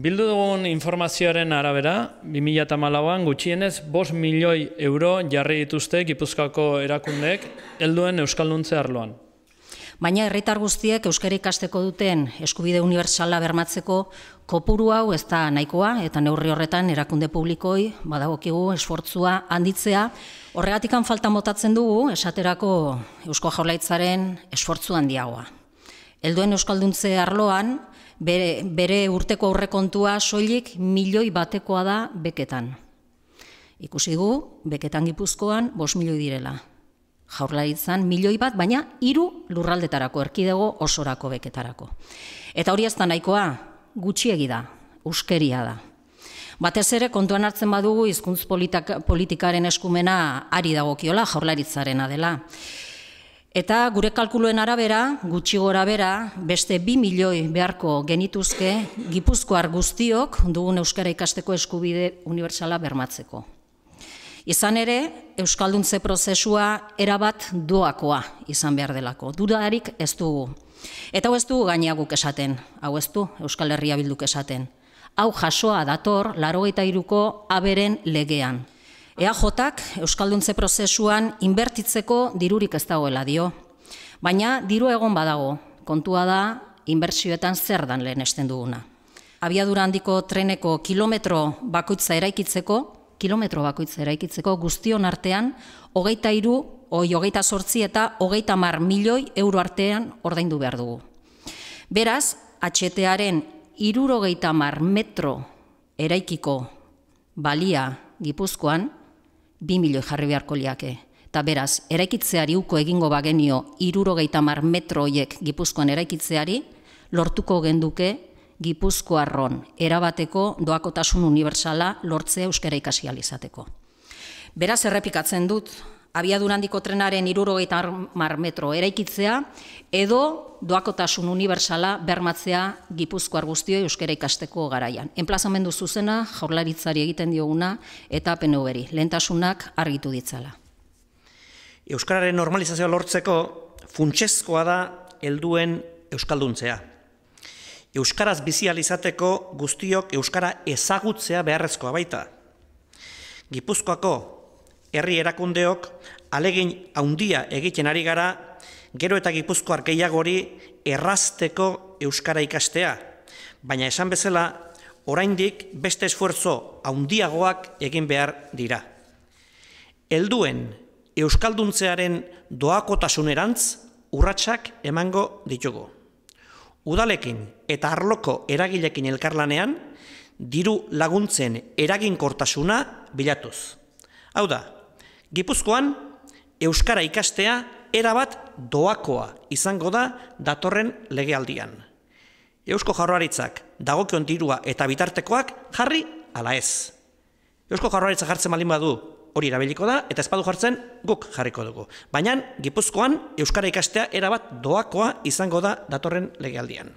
Bildu dugun informazioaren arabera, 2008an gutxienez 5 milioi euro jarri dituzte Gipuzkako erakundeek helduen Euskalduntze arloan. Baina herritar guztiek euskera ikasteko duten eskubide unibertsala bermatzeko kopuru hau ez da nahikoa eta neurri horretan erakunde publikoi badagokigu esfortzua handitzea. Horregatikan falta motatzen dugu esaterako Eusko Jaurlaritzaren esfortzu handiagoa. Helduen Euskalduntze arloan bere, bere urteko aurrekontua soilik milioi batekoa da beketan. Ikusi gu, beketan gipuzkoan, bos milioi direla. Jaurlaritzan milioi bat, baina hiru lurraldetarako, erkidego osorako beketarako. Eta hori ez da nahikoa, gutxiegi da, uskeria da. Batez ere kontuan hartzen badugu hizkuntz politikaren eskumena ari dagokiola jaurlaritzarena dela. Eta gure kalkuluen arabera, gutxi gora bera, beste 2 milioi beharko genituzke Gipuzkoar guztiok dugun Euskara ikasteko eskubide universala bermatzeko. Izan ere, Euskalduntze prozesua erabat doakoa izan behar delako. Dudarik ez dugu. Eta hau ez dugu gainiaguk esaten, hau ez du Euskal Herria bilduk esaten. Hau jasoa dator, laro eta iruko aberen legean. EAJak Euskalduntze prozesuan inbertitzeko dirurik ez dagoela dio. Baina diru egon badago, kontua da inbertsioetan zer dan lehen esten duguna. Abiadura handiko treneko kilometro bakoitza eraikitzeko, kilometro bakoitza eraikitzeko guztion artean, hogeita iru, oi hogeita sortzi eta hogeita mar milioi euro artean ordaindu behar dugu. Beraz, atxetearen irurogeita mar metro eraikiko balia Gipuzkoan, bi milioi jarri beharko liake. Eta beraz, eraikitzeari uko egingo bagenio irurogeita mar metro Gipuzkoan eraikitzeari, lortuko genduke Gipuzkoarron erabateko doakotasun unibertsala lortzea euskara ikasi alizateko. Beraz, errepikatzen dut, abiadun handiko trenaren irurogeita mar metro eraikitzea, edo doakotasun unibertsala bermatzea gipuzko argustio Euskara ikasteko garaian. Enplazamendu zuzena, jaurlaritzari egiten dioguna eta apeneu beri, lehentasunak argitu ditzala. Euskararen normalizazioa lortzeko funtsezkoa da helduen euskalduntzea. Euskaraz bizializateko guztiok euskara ezagutzea beharrezkoa baita. Gipuzkoako herri erakundeok alegin haundia egiten ari gara gero eta gipuzko arkeiagori errazteko Euskara ikastea, baina esan bezala oraindik beste esfuerzo haundiagoak egin behar dira. Elduen Euskalduntzearen doako urratsak emango ditugu. Udalekin eta arloko eragilekin elkarlanean, diru laguntzen eraginkortasuna bilatuz. Hau da, Gipuzkoan, Euskara ikastea erabat doakoa izango da datorren legealdian. Eusko jarroaritzak dagokion dirua eta bitartekoak jarri ala ez. Eusko jarroaritzak jartzen malin badu hori erabiliko da, eta espadu jartzen guk jarriko dugu. Baina Gipuzkoan Euskara ikastea erabat doakoa izango da datorren legealdian.